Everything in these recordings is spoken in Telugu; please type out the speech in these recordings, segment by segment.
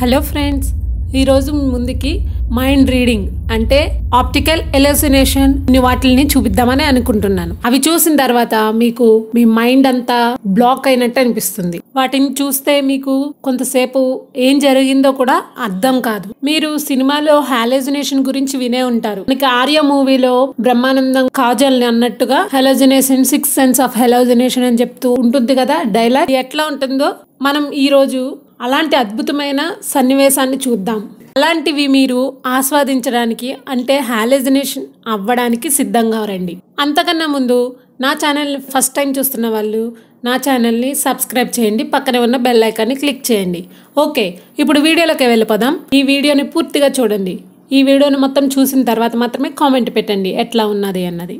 హలో ఫ్రెండ్స్ ఈరోజు ముందుకి మైండ్ రీడింగ్ అంటే ఆప్టికల్ ఎలసినేషన్ వాటిని చూపిద్దామని అనుకుంటున్నాను అవి చూసిన తర్వాత మీకు మీ మైండ్ అంతా బ్లాక్ అయినట్టు అనిపిస్తుంది వాటిని చూస్తే మీకు కొంతసేపు ఏం జరిగిందో కూడా అర్థం కాదు మీరు సినిమాలో హాలోజినేషన్ గురించి వినే ఉంటారు మీకు ఆర్య మూవీలో బ్రహ్మానందం కాజల్ అన్నట్టుగా hallucination sixth sense of hallucination అని చెప్తూ ఉంటుంది కదా డైలాగ్ ఎట్లా ఉంటుందో మనం ఈ రోజు అలాంటి అద్భుతమైన సన్నివేశాన్ని చూద్దాం అలాంటివి మీరు ఆస్వాదించడానికి అంటే హాలెజినేషన్ అవ్వడానికి సిద్ధంగా రండి అంతకన్నా ముందు నా ఛానల్ ఫస్ట్ టైం చూస్తున్న వాళ్ళు నా ఛానల్ని సబ్స్క్రైబ్ చేయండి పక్కనే ఉన్న బెల్ ఐకాన్ని క్లిక్ చేయండి ఓకే ఇప్పుడు వీడియోలోకి వెళ్ళిపోదాం ఈ వీడియోని పూర్తిగా చూడండి ఈ వీడియోని మొత్తం చూసిన తర్వాత మాత్రమే కామెంట్ పెట్టండి ఎట్లా ఉన్నది అన్నది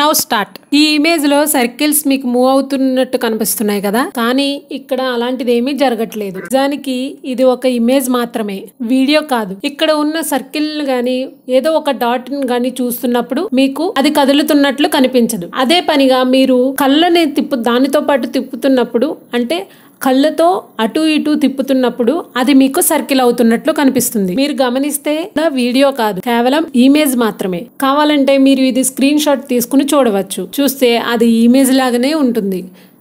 నవ్ స్టార్ట్ ఈ ఇమేజ్ లో సర్కిల్స్ మీకు మూవ్ అవుతున్నట్టు కనిపిస్తున్నాయి కదా కానీ ఇక్కడ అలాంటిది ఏమీ జరగట్లేదు నిజానికి ఇది ఒక ఇమేజ్ మాత్రమే వీడియో కాదు ఇక్కడ ఉన్న సర్కిల్ గాని ఏదో ఒక డాట్ గాని చూస్తున్నప్పుడు మీకు అది కదులుతున్నట్లు కనిపించదు అదే పనిగా మీరు కళ్ళని తిప్పు దానితో పాటు తిప్పుతున్నప్పుడు అంటే కళ్ళతో అటు ఇటు తిప్పుతున్నప్పుడు అది మీకు సర్కిల్ అవుతున్నట్లు కనిపిస్తుంది మీరు గమనిస్తే వీడియో కాదు కేవలం ఇమేజ్ మాత్రమే కావాలంటే మీరు ఇది స్క్రీన్ షాట్ తీసుకుని చూడవచ్చు చూస్తే అది ఇమేజ్ లాగానే ఉంటుంది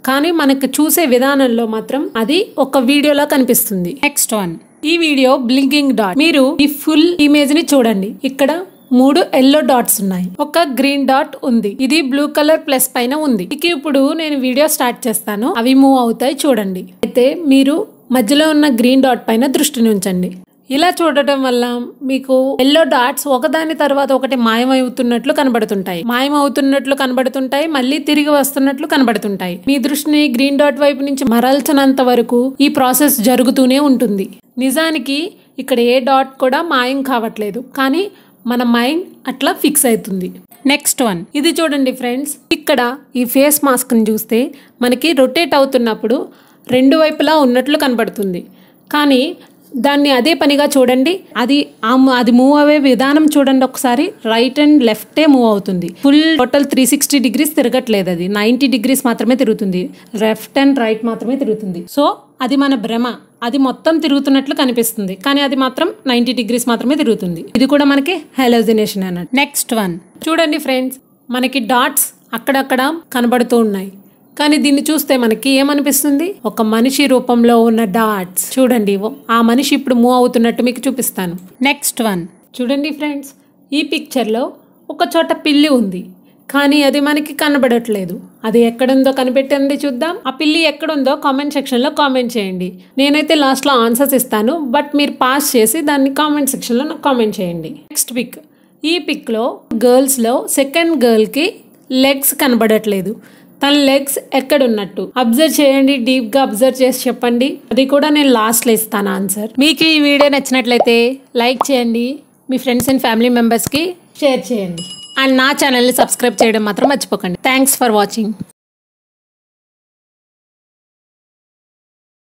కానీ మనకు చూసే విధానంలో మాత్రం అది ఒక వీడియోలా కనిపిస్తుంది నెక్స్ట్ వన్ ఈ వీడియో బ్లింకింగ్ డాట్ మీరు ఈ ఫుల్ ఇమేజ్ ని చూడండి ఇక్కడ మూడు ఎల్లో డాట్స్ ఉన్నాయి ఒక గ్రీన్ డాట్ ఉంది ఇది బ్లూ కలర్ ప్లస్ పైన ఉంది ఇక ఇప్పుడు నేను వీడియో స్టార్ట్ చేస్తాను అవి మూవ్ అవుతాయి చూడండి అయితే మీరు మధ్యలో ఉన్న గ్రీన్ డాట్ పైన దృష్టిని ఉంచండి ఇలా చూడటం వల్ల మీకు ఎల్లో డాట్స్ ఒకదాని తర్వాత ఒకటి మాయమవుతున్నట్లు కనబడుతుంటాయి మాయమవుతున్నట్లు కనబడుతుంటాయి మళ్ళీ తిరిగి వస్తున్నట్లు కనబడుతుంటాయి మీ దృష్టిని గ్రీన్ డాట్ వైపు నుంచి మరల్చినంత వరకు ఈ ప్రాసెస్ జరుగుతూనే ఉంటుంది నిజానికి ఇక్కడ ఏ డాట్ కూడా మాయం కావట్లేదు కానీ మన మైండ్ అట్లా ఫిక్స్ అవుతుంది నెక్స్ట్ వన్ ఇది చూడండి ఫ్రెండ్స్ ఇక్కడ ఈ ఫేస్ మాస్క్ని చూస్తే మనకి రొటేట్ అవుతున్నప్పుడు రెండు వైపులా ఉన్నట్లు కనబడుతుంది కానీ దాన్ని అదే పనిగా చూడండి అది అది మూవ్ అయ్యే విధానం చూడండి ఒకసారి రైట్ అండ్ లెఫ్టే మూవ్ అవుతుంది full total three sixty degrees తిరగట్లేదు అది నైంటీ డిగ్రీస్ మాత్రమే తిరుగుతుంది లెఫ్ట్ అండ్ రైట్ మాత్రమే తిరుగుతుంది సో అది మన భ్రమ అది మొత్తం తిరుగుతున్నట్లు కనిపిస్తుంది కానీ అది మాత్రం నైన్టీ డిగ్రీస్ మాత్రమే తిరుగుతుంది ఇది కూడా మనకి హెలోజినేషన్ అన్నట్టు నెక్స్ట్ వన్ చూడండి ఫ్రెండ్స్ మనకి డాట్స్ అక్కడక్కడ కనబడుతూ ఉన్నాయి కానీ దీన్ని చూస్తే మనకి ఏమనిపిస్తుంది ఒక మనిషి రూపంలో ఉన్న డాట్స్ చూడండి ఆ మనిషి ఇప్పుడు మూవ్ అవుతున్నట్టు మీకు చూపిస్తాను నెక్స్ట్ వన్ చూడండి ఫ్రెండ్స్ ఈ పిక్చర్లో ఒక చోట పిల్లి ఉంది కానీ అది మనకి కనబడట్లేదు అది ఎక్కడుందో కనిపెట్టండి చూద్దాం ఆ పిల్లి ఎక్కడుందో కామెంట్ సెక్షన్లో కామెంట్ చేయండి నేనైతే లాస్ట్లో ఆన్సర్స్ ఇస్తాను బట్ మీరు పాస్ చేసి దాన్ని కామెంట్ సెక్షన్లో నాకు కామెంట్ చేయండి నెక్స్ట్ పిక్ ఈ పిక్లో గర్ల్స్లో సెకండ్ గర్ల్కి లెగ్స్ కనబడట్లేదు తన లెగ్స్ ఎక్కడున్నట్టు అబ్జర్వ్ చేయండి డీప్ గా అబ్జర్వ్ చేసి చెప్పండి అది కూడా నేను లాస్ట్ లో ఇస్తాను ఆన్సర్ మీకు ఈ వీడియో నచ్చినట్లయితే లైక్ చేయండి మీ ఫ్రెండ్స్ అండ్ ఫ్యామిలీ మెంబర్స్కి షేర్ చేయండి అండ్ నా ఛానల్ని సబ్స్క్రైబ్ చేయడం మాత్రం మర్చిపోకండి థ్యాంక్స్ ఫర్ వాచింగ్